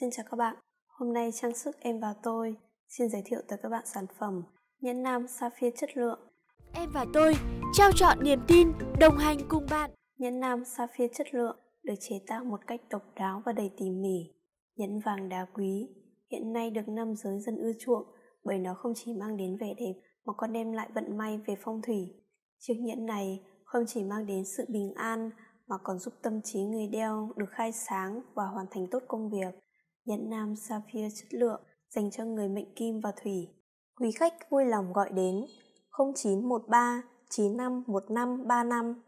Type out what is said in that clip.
Xin chào các bạn, hôm nay trang sức em và tôi xin giới thiệu tới các bạn sản phẩm nhẫn nam sapphire chất lượng. Em và tôi trao chọn niềm tin, đồng hành cùng bạn. Nhẫn nam sapphire chất lượng được chế tạo một cách độc đáo và đầy tỉ mỉ. Nhẫn vàng đá quý hiện nay được nam giới dân ưa chuộng bởi nó không chỉ mang đến vẻ đẹp mà còn đem lại vận may về phong thủy. Chiếc nhẫn này không chỉ mang đến sự bình an mà còn giúp tâm trí người đeo được khai sáng và hoàn thành tốt công việc nhẫn nam sapphire chất lượng dành cho người mệnh kim và thủy. Quý khách vui lòng gọi đến 0913 35.